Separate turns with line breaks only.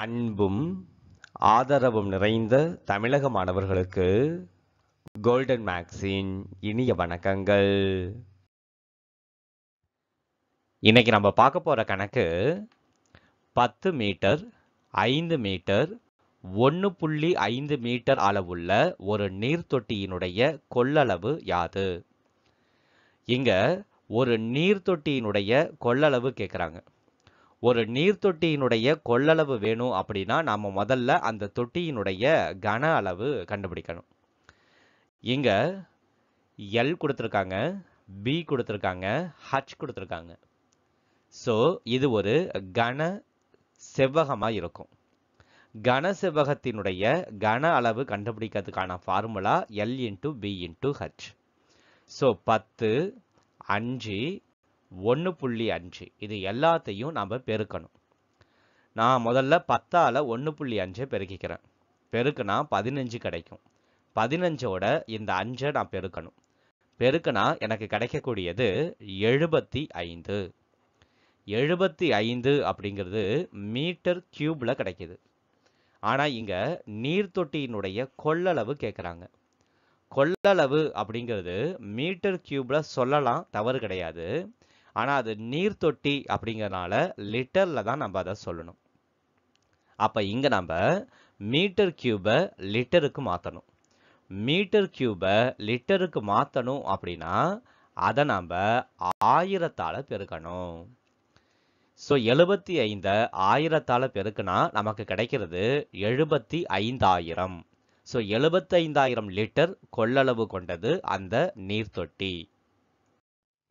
அன்பும் ஆதரவும் நிறைந்த தமிழக மாணவர்களுக்கு கோல்டன் மேக்ஸின் இனிய வணக்கங்கள் இன்னைக்கு நம்ம பார்க்க போகிற கணக்கு பத்து மீட்டர் ஐந்து மீட்டர் ஒன்று புள்ளி ஐந்து மீட்டர் அளவுள்ள ஒரு நீர்த்தொட்டியினுடைய கொள்ளளவு யாது இங்கே ஒரு நீர்த்தொட்டியினுடைய கொள்ளளவு கேட்குறாங்க ஒரு நீர்த்தொட்டியினுடைய கொள்ளளவு வேணும் அப்படின்னா நாம் முதல்ல அந்த தொட்டியினுடைய கன அளவு கண்டுபிடிக்கணும் இங்கே எல் கொடுத்துருக்காங்க பி கொடுத்துருக்காங்க ஹச் கொடுத்துருக்காங்க ஸோ இது ஒரு கன செவ்வகமாக இருக்கும் கன செவ்வகத்தினுடைய கன அளவு கண்டுபிடிக்கிறதுக்கான formula L into B into H so பத்து அஞ்சு ஒன்று புள்ளி அஞ்சு இது எல்லாத்தையும் நம்ம பெருக்கணும் நான் முதல்ல பத்தால் ஒன்று புள்ளி அஞ்சை பெருக்கிக்கிறேன் பெருக்குனா பதினஞ்சு கிடைக்கும் பதினஞ்சோட இந்த அஞ்சை நான் பெருக்கணும் பெருக்குனா எனக்கு கிடைக்கக்கூடியது எழுபத்தி ஐந்து எழுபத்தி ஐந்து அப்படிங்கிறது மீட்டர் கியூப்பில் கிடைக்கிது ஆனால் இங்கே நீர்த்தொட்டியினுடைய கொள்ளளவு கேட்குறாங்க கொள்ளளவு அப்படிங்கிறது மீட்டர் கியூப்பில் சொல்லலாம் தவறு கிடையாது ஆனால் அது நீர் தொட்டி அப்படிங்கிறனால லிட்டரில் தான் நம்ம அதை சொல்லணும் அப்போ இங்கே நம்ம மீட்டர் கியூபை லிட்டருக்கு மாற்றணும் மீட்டர் கியூபை லிட்டருக்கு மாற்றணும் அப்படின்னா அதை நம்ம ஆயிரத்தால் பெருக்கணும் ஸோ எழுபத்தி ஐந்தை ஆயிரத்தால் பெருக்குனா நமக்கு கிடைக்கிறது எழுபத்தி ஐந்தாயிரம் ஸோ எழுபத்தைந்தாயிரம் லிட்டர் கொள்ளளவு கொண்டது அந்த நீர்த்தொட்டி